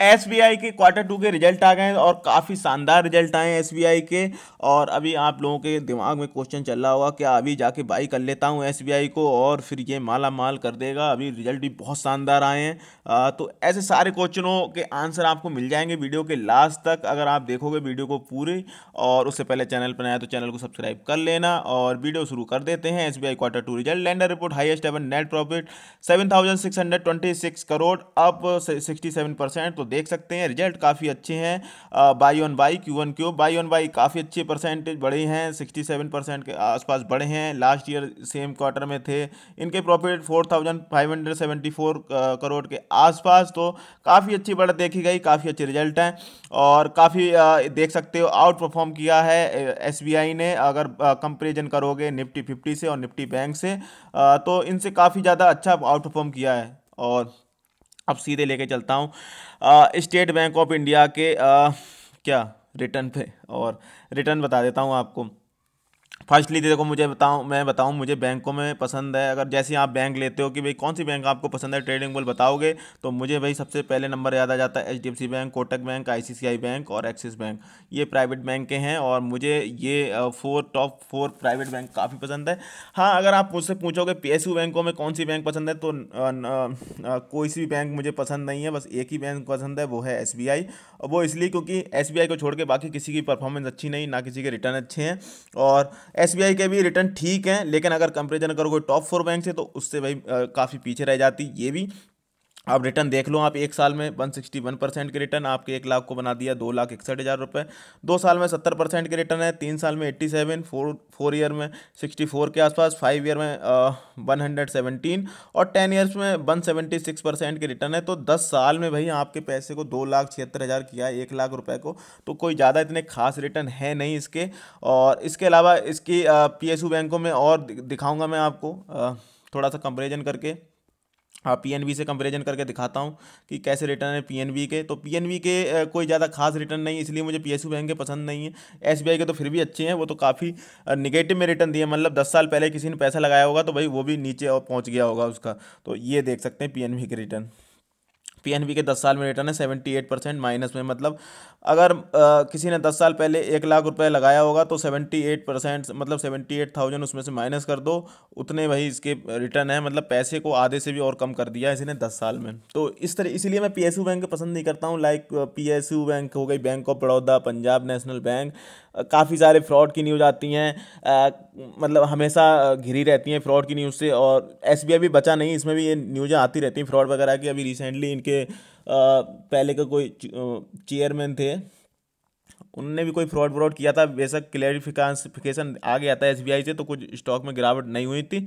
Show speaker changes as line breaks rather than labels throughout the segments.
SBI के quarter two के result आ गए हैं और काफ़ी शानदार रिजल्ट आए हैं एसबीआई के और अभी आप लोगों के दिमाग में क्वेश्चन चल रहा होगा क्या अभी जाके बाई कर लेता हूँ एसबीआई को और फिर ये माला माल कर देगा अभी रिजल्ट भी बहुत शानदार आए हैं तो ऐसे सारे क्वेश्चनों के आंसर आपको मिल जाएंगे वीडियो के लास्ट तक अगर आप देखोगे वीडियो को पूरे और उससे पहले चैनल पर आया तो चैनल को सब्सक्राइब कर लेना और वीडियो शुरू कर देते हैं S quarter two result lender report highest ever net profit seven crore up sixty तो देख सकते हैं रिजल्ट काफ़ी अच्छे हैं Y on Y Q on Q Y on Y काफ़ी अच्छे परसेंटेज बढ़े हैं सिक्सटी सेवन परसेंट के आसपास बढ़े हैं लास्ट ईयर सेम क्वार्टर में थे इनके profit four thousand five hundred seventy four crore के आसपास तो काफ़ी अच्छी बढ़त देखी गई काफ़ी अच्छे रिजल्ट हैं और काफ़ी देख सकते हो आउट परफॉर्म किया है एस ने अगर कंपेरिजन करोगे निफ्टी फिफ्टी से और निफ्टी बैंक से तो इनसे काफ़ी ज़्यादा अच्छा आउट परफॉर्म किया है और अब सीधे लेके चलता हूँ स्टेट बैंक ऑफ इंडिया के आ, क्या रिटर्न पे और रिटर्न बता देता हूँ आपको फर्स्टली देखो मुझे बताऊँ मैं बताऊँ मुझे बैंकों में पसंद है अगर जैसे आप बैंक लेते हो कि भाई कौन सी बैंक आपको पसंद है ट्रेडिंग बोल बताओगे तो मुझे भाई सबसे पहले नंबर याद आ जाता है H bank Kotak bank I bank और एक्सिस बैंक ये प्राइवेट बैंक के हैं और मुझे ये four top four private bank काफ़ी पसंद है हाँ अगर आप मुझसे पूछोगे पी बैंकों में कौन सी बैंक पसंद है तो कोई सी बैंक मुझे पसंद नहीं है बस एक ही बैंक पसंद है वो है एस और वो इसलिए क्योंकि एस को छोड़ के बाकी किसी की परफॉर्मेंस अच्छी नहीं ना किसी के रिटर्न अच्छे हैं और एस के भी रिटर्न ठीक हैं लेकिन अगर कंपेरिजन करोगे टॉप फोर बैंक से तो उससे भाई काफ़ी पीछे रह जाती ये भी आप रिटर्न देख लो आप एक साल में 161 परसेंट के रिटर्न आपके एक लाख को बना दिया दो लाख इकसठ हज़ार रुपये दो साल में 70 परसेंट के रिटर्न है तीन साल में 87 फोर फोर ईयर में 64 के आसपास फाइव ईयर में आ, 117 और टेन ईयर्स में 176 परसेंट के रिटर्न है तो दस साल में भाई आपके पैसे को दो लाख छिहत्तर हज़ार किया है एक लाख रुपये को तो कोई ज़्यादा इतने खास रिटर्न है नहीं इसके और इसके अलावा इसकी पी बैंकों में और दिखाऊँगा मैं आपको आ, थोड़ा सा कंपेरिजन करके आप हाँ, पी से कंपेरिजन करके दिखाता हूँ कि कैसे रिटर्न है पी के तो पी के कोई ज़्यादा खास रिटर्न नहीं है इसलिए मुझे पी बैंक के पसंद नहीं है एस के तो फिर भी अच्छे हैं वो तो काफ़ी निगेटिव में रिटर्न दिए मतलब दस साल पहले किसी ने पैसा लगाया होगा तो भाई वो भी नीचे पहुँच गया होगा उसका तो ये देख सकते हैं पी के रिटर्न पीएनबी के दस साल में रिटर्न है सेवेंटी एट परसेंट माइनस में मतलब अगर आ, किसी ने दस साल पहले एक लाख रुपए लगाया होगा तो सेवेंटी एट परसेंट मतलब सेवेंटी एट थाउजेंड उसमें से माइनस कर दो उतने वही इसके रिटर्न है मतलब पैसे को आधे से भी और कम कर दिया इसी ने दस साल में तो इस तरह इसीलिए मैं पी बैंक पसंद नहीं करता हूँ लाइक पी बैंक हो गई bank of Baroda Punjab national bank काफ़ी सारे फ्रॉड की न्यूज़ आती हैं मतलब हमेशा घिरी रहती हैं फ्रॉड की न्यूज़ से और एस भी बचा नहीं इसमें भी ये न्यूज़ें आती रहती हैं फ्रॉड वगैरह की अभी रिसेंटली इनके पहले का कोई चेयरमैन थे उनने भी कोई फ्रॉड व्रॉड किया था बेशक क्लेरिफिकेशन आ गया था एसबीआई से तो कुछ स्टॉक में गिरावट नहीं हुई थी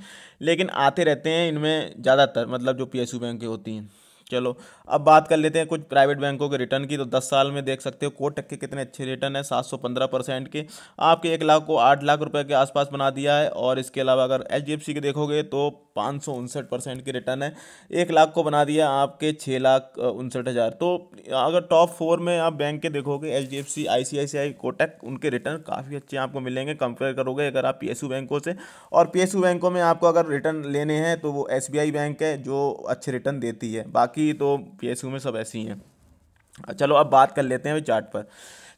लेकिन आते रहते हैं इनमें ज़्यादातर मतलब जो पीएसयू बैंक के होती हैं चलो अब बात कर लेते हैं कुछ प्राइवेट बैंकों के रिटर्न की तो 10 साल में देख सकते हो कोटक के कितने अच्छे रिटर्न है 715 परसेंट के आपके एक लाख को आठ लाख रुपए के आसपास बना दिया है और इसके अलावा अगर एच डी के देखोगे तो पाँच परसेंट के रिटर्न है एक लाख को बना दिया आपके छः लाख उनसठ हज़ार तो अगर टॉप फोर में आप बैंक के देखोगे H D F C I C I C I Kotak उनके रिटर्न काफ़ी अच्छे आपको मिलेंगे कंपेयर करोगे अगर आप पी एस यू बैंकों से और पी एस यू बैंकों में आपको अगर रिटर्न लेने हैं तो वो एस बी आई बैंक है जो अच्छे रिटर्न देती है बाकी की तो पी में सब ऐसी हैं चलो अब बात कर लेते हैं चार्ट पर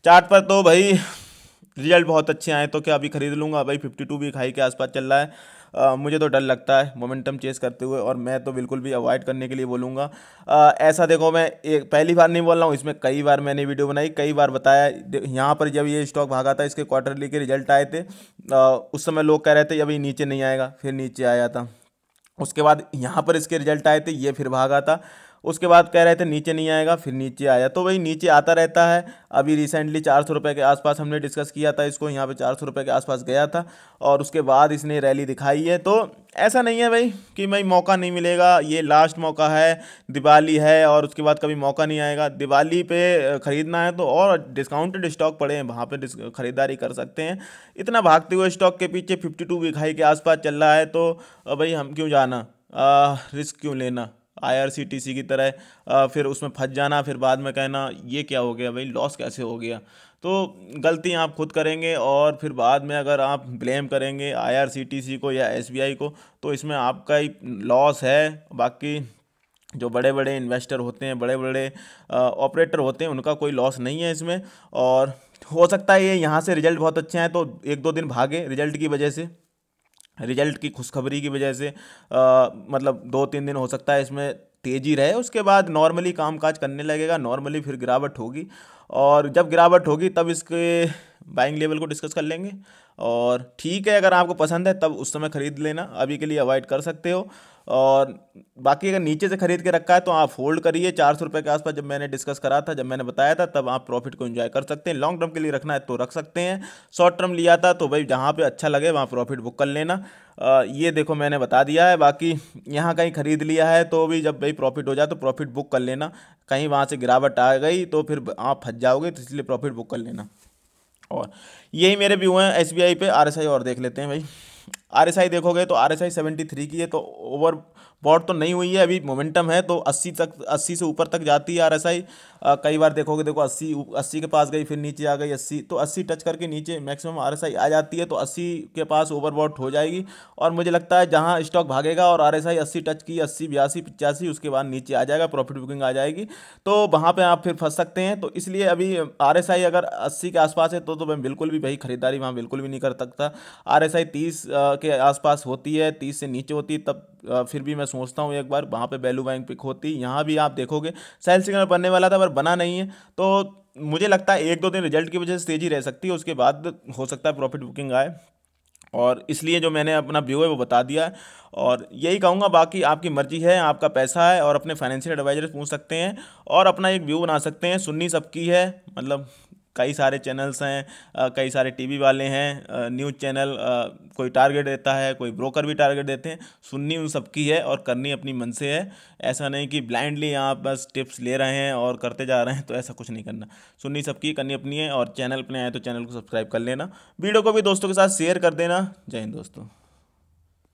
चार्ट पर तो भाई रिजल्ट बहुत अच्छे आए तो क्या अभी खरीद लूँगा भाई फिफ्टी टू भी हाई के आसपास चल रहा है आ, मुझे तो डर लगता है मोमेंटम चेस करते हुए और मैं तो बिल्कुल भी अवॉइड करने के लिए बोलूँगा ऐसा देखो मैं एक पहली बार नहीं बोल रहा हूँ इसमें कई बार मैंने वीडियो बनाई कई बार बताया यहाँ पर जब ये स्टॉक भागा था इसके क्वार्टरली के रिजल्ट आए थे आ, उस समय लोग कह रहे थे अभी नीचे नहीं आएगा फिर नीचे आया था उसके बाद यहाँ पर इसके रिजल्ट आए थे ये फिर भागा था उसके बाद कह रहे थे नीचे नहीं आएगा फिर नीचे आया तो वही नीचे आता रहता है अभी रिसेंटली चार सौ रुपये के आसपास हमने डिस्कस किया था इसको यहाँ पे चार सौ रुपये के आसपास गया था और उसके बाद इसने रैली दिखाई है तो ऐसा नहीं है भाई कि भाई मौका नहीं मिलेगा ये लास्ट मौका है दिवाली है और उसके बाद कभी मौका नहीं आएगा दिवाली पे ख़रीदना है तो और डिस्काउंटेड स्टॉक पड़े हैं वहाँ पर ख़रीदारी कर सकते हैं इतना भागते हुए स्टॉक के पीछे फिफ्टी टू के आसपास चल रहा है तो भाई हम क्यों जाना रिस्क क्यों लेना आईआरसीटीसी की तरह फिर उसमें फंस जाना फिर बाद में कहना ये क्या हो गया भाई लॉस कैसे हो गया तो गलती आप खुद करेंगे और फिर बाद में अगर आप ब्लेम करेंगे आईआरसीटीसी को या एसबीआई को तो इसमें आपका ही लॉस है बाकी जो बड़े बड़े इन्वेस्टर होते हैं बड़े बड़े ऑपरेटर होते हैं उनका कोई लॉस नहीं है इसमें और हो सकता है ये यहाँ से रिजल्ट बहुत अच्छे हैं तो एक दो दिन भागे रिजल्ट की वजह से रिजल्ट की खुशखबरी की वजह से आ, मतलब दो तीन दिन हो सकता है इसमें तेज़ी रहे उसके बाद नॉर्मली कामकाज करने लगेगा नॉर्मली फिर गिरावट होगी और जब गिरावट होगी तब इसके बाइंग लेवल को डिस्कस कर लेंगे और ठीक है अगर आपको पसंद है तब उस समय ख़रीद लेना अभी के लिए अवॉइड कर सकते हो और बाकी अगर नीचे से ख़रीद के रखा है तो आप होल्ड करिए चार सौ रुपये के आसपास जब मैंने डिस्कस करा था जब मैंने बताया था तब आप प्रॉफिट को एंजॉय कर सकते हैं लॉन्ग टर्म के लिए रखना है तो रख सकते हैं शॉर्ट टर्म लिया था तो भाई जहाँ पे अच्छा लगे वहाँ प्रॉफिट बुक कर लेना आ, ये देखो मैंने बता दिया है बाकी यहाँ कहीं ख़रीद लिया है तो भी जब भाई प्रॉफिट हो जाए तो प्रॉफिट बुक कर लेना कहीं वहाँ से गिरावट आ गई तो फिर आप फंस जाओगे तो इसलिए प्रॉफिट बुक कर लेना और यही मेरे व्यू हैं एस बी आई पे आर एस आई और देख लेते हैं भाई आर एस आई देखोगे तो R S I seventy three की है तो ओवर बॉड तो नहीं हुई है अभी मोमेंटम है तो 80 तक 80 से ऊपर तक जाती है आर एस आई कई बार देखोगे देखो 80 80 के पास गई फिर नीचे आ गई 80 तो 80 टच करके नीचे मैक्सिमम आर एस आई आ जाती है तो 80 के पास ओवरबॉट हो जाएगी और मुझे लगता है जहाँ स्टॉक भागेगा और आर एस आई अस्सी टच की अस्सी बयासी पिचासी उसके बाद नीचे आ जाएगा प्रॉफिट बुकिंग आ जाएगी तो वहाँ पर आप फिर फंस सकते हैं तो इसलिए अभी आर एस आई अगर अस्सी के आसपास है तो, तो मैं बिल्कुल भी भाई खरीदारी वहाँ बिल्कुल भी नहीं कर सकता आर एस आई तीस के आसपास होती है तीस से नीचे होती है तब फिर भी मैं सोचता हूँ एक बार वहाँ पे वैल्यू बैंक पिक होती यहाँ भी आप देखोगे सेल सिग्नल बनने वाला था पर बना नहीं है तो मुझे लगता है एक दो दिन रिजल्ट की वजह से तेज़ी रह सकती है उसके बाद हो सकता है प्रॉफिट बुकिंग आए और इसलिए जो मैंने अपना व्यू है वो बता दिया है और यही कहूँगा बाकी आपकी मर्जी है आपका पैसा है और अपने फाइनेंशियल एडवाइजर पूछ सकते हैं और अपना एक व्यू बना सकते हैं सुननी सबकी है मतलब कई सारे चैनल्स हैं कई सारे टीवी वाले हैं न्यूज़ चैनल कोई टारगेट देता है कोई ब्रोकर भी टारगेट देते हैं सुननी उन सबकी है और करनी अपनी मन से है ऐसा नहीं कि ब्लाइंडली आप बस टिप्स ले रहे हैं और करते जा रहे हैं तो ऐसा कुछ नहीं करना सुननी सबकी करनी अपनी है और चैनल अपने आए तो चैनल को सब्सक्राइब कर लेना वीडियो को भी दोस्तों के साथ शेयर कर देना जय हिंद दोस्तों